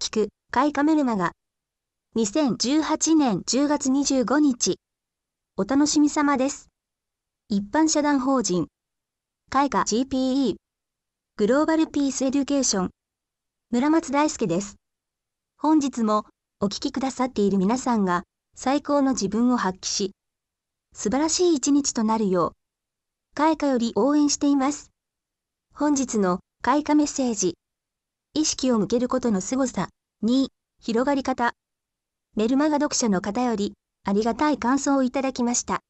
聞く、カイカメルマガ。2018年10月25日。お楽しみ様です。一般社団法人。カイ GPE。グローバルピースエデュケーション。村松大輔です。本日もお聴きくださっている皆さんが最高の自分を発揮し、素晴らしい一日となるよう、開花より応援しています。本日の開花メッセージ。意識を向けることの凄さ。2、広がり方。メルマガ読者の方より、ありがたい感想をいただきました。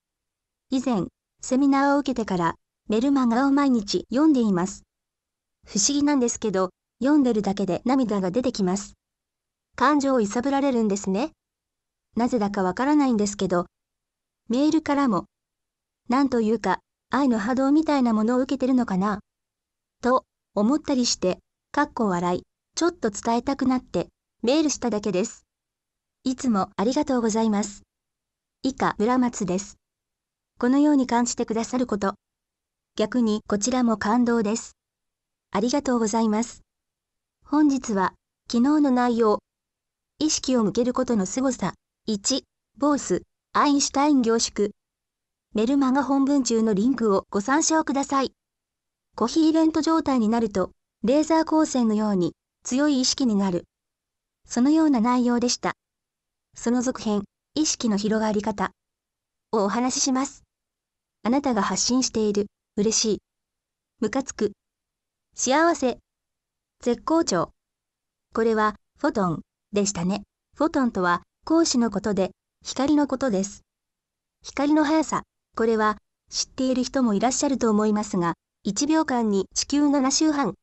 以前、セミナーを受けてから、メルマガを毎日読んでいます。不思議なんですけど、読んでるだけで涙が出てきます。感情を揺さぶられるんですね。なぜだかわからないんですけど、メールからも、なんというか、愛の波動みたいなものを受けてるのかな、と思ったりして、かっこ笑い、ちょっと伝えたくなって、メールしただけです。いつもありがとうございます。以下、村松です。このように感じてくださること。逆にこちらも感動です。ありがとうございます。本日は、昨日の内容。意識を向けることの凄さ。1、ボース、アインシュタイン凝縮。メルマガ本文中のリンクをご参照ください。コヒーレント状態になると、レーザー光線のように強い意識になる。そのような内容でした。その続編、意識の広がり方をお話しします。あなたが発信している、嬉しい、ムカつく、幸せ、絶好調。これは、フォトンでしたね。フォトンとは、光子のことで、光のことです。光の速さ、これは、知っている人もいらっしゃると思いますが、1秒間に地球7周半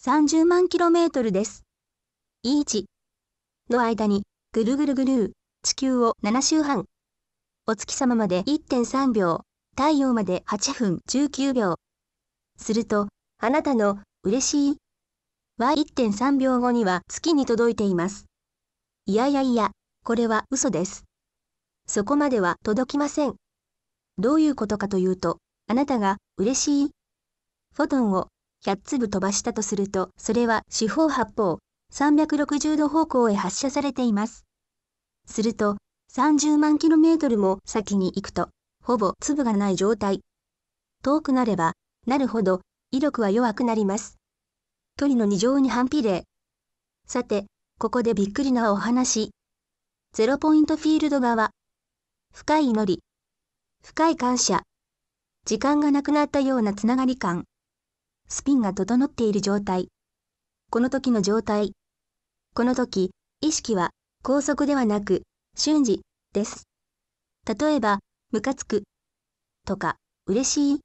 30万キロメートルです。E1 の間に、ぐるぐるぐる、地球を7周半。お月様まで1.3秒、太陽まで8分19秒。すると、あなたの嬉しいは1.3秒後には月に届いています。いやいやいや、これは嘘です。そこまでは届きません。どういうことかというと、あなたが嬉しいフォトンを100粒飛ばしたとすると、それは四方八方、360度方向へ発射されています。すると、30万キロメートルも先に行くと、ほぼ粒がない状態。遠くなれば、なるほど、威力は弱くなります。距離の二乗に反比例。さて、ここでびっくりなお話。ゼロポイントフィールド側。深い祈り。深い感謝。時間がなくなったようなつながり感。スピンが整っている状態。この時の状態。この時、意識は高速ではなく瞬時です。例えば、ムカつくとか、嬉しい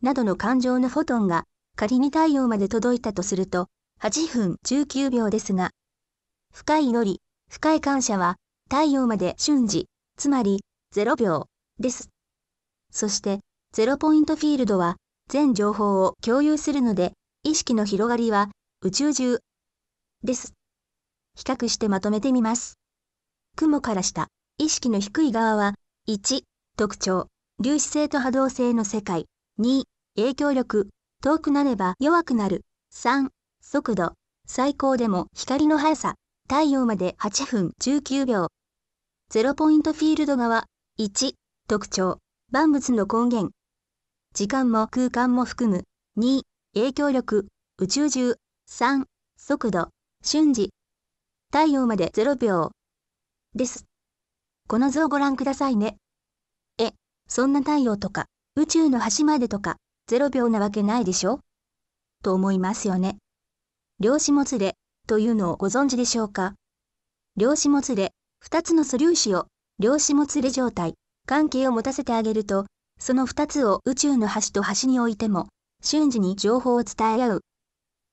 などの感情のフォトンが仮に太陽まで届いたとすると、8分19秒ですが、深い祈り、深い感謝は太陽まで瞬時、つまり0秒です。そして、0ポイントフィールドは全情報を共有するので、意識の広がりは宇宙中です。比較してまとめてみます。雲から下、意識の低い側は、1、特徴、粒子性と波動性の世界、2、影響力、遠くなれば弱くなる、3、速度、最高でも光の速さ、太陽まで8分19秒。0ポイントフィールド側、1、特徴、万物の根源、時間も空間も含む。2、影響力、宇宙中。3、速度、瞬時。太陽まで0秒。です。この図をご覧くださいね。え、そんな太陽とか、宇宙の端までとか、0秒なわけないでしょと思いますよね。量子もつれ、というのをご存知でしょうか量子もつれ、2つの素粒子を、量子もつれ状態、関係を持たせてあげると、その二つを宇宙の端と端に置いても、瞬時に情報を伝え合う。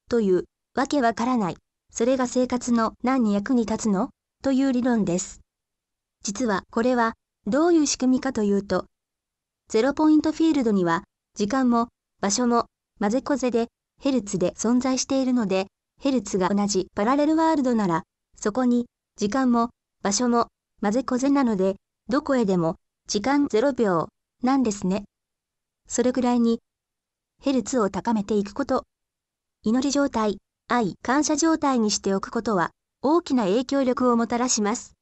という、わけわからない。それが生活の何に役に立つのという理論です。実はこれは、どういう仕組みかというと、ゼロポイントフィールドには、時間も、場所も、混ぜこぜで、ヘルツで存在しているので、ヘルツが同じパラレルワールドなら、そこに、時間も、場所も、混ぜこぜなので、どこへでも、時間0秒、なんですね。それぐらいに、ヘルツを高めていくこと、祈り状態、愛、感謝状態にしておくことは、大きな影響力をもたらします。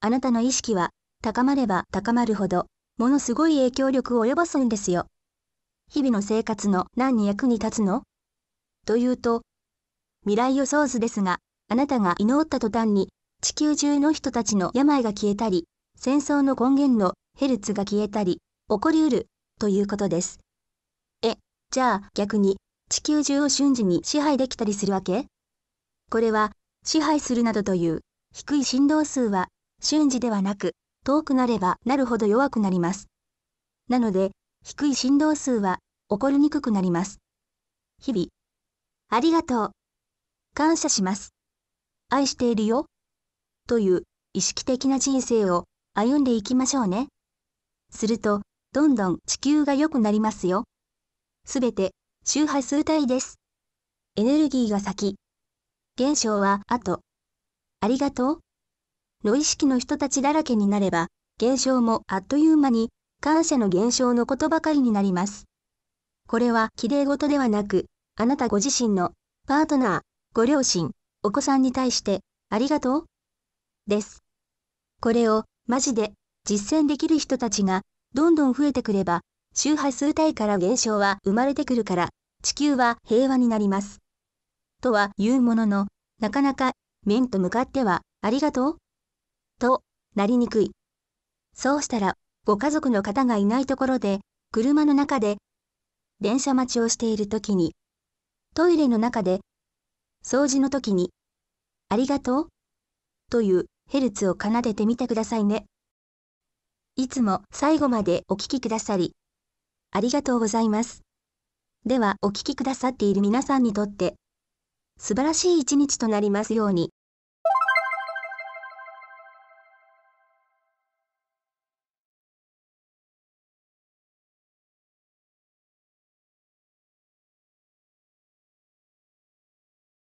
あなたの意識は、高まれば高まるほど、ものすごい影響力を及ぼすんですよ。日々の生活の何に役に立つのというと、未来予想図ですが、あなたが祈った途端に、地球中の人たちの病が消えたり、戦争の根源のヘルツが消えたり、起こりうるということです。え、じゃあ逆に地球中を瞬時に支配できたりするわけこれは支配するなどという低い振動数は瞬時ではなく遠くなればなるほど弱くなります。なので低い振動数は起こりにくくなります。日々。ありがとう。感謝します。愛しているよ。という意識的な人生を歩んでいきましょうね。すると、どんどん地球が良くなりますよ。すべて、周波数帯です。エネルギーが先。現象は後。ありがとう。の意識の人たちだらけになれば、現象もあっという間に、感謝の現象のことばかりになります。これは綺麗事ではなく、あなたご自身の、パートナー、ご両親、お子さんに対して、ありがとうです。これを、マジで、実践できる人たちが、どんどん増えてくれば、周波数帯から現象は生まれてくるから、地球は平和になります。とは言うものの、なかなか、面と向かっては、ありがとうとなりにくい。そうしたら、ご家族の方がいないところで、車の中で、電車待ちをしている時に、トイレの中で、掃除の時に、ありがとうというヘルツを奏でてみてくださいね。いつも最後までお聴きくださり、ありがとうございます。ではお聴きくださっている皆さんにとって、素晴らしい一日となりますように。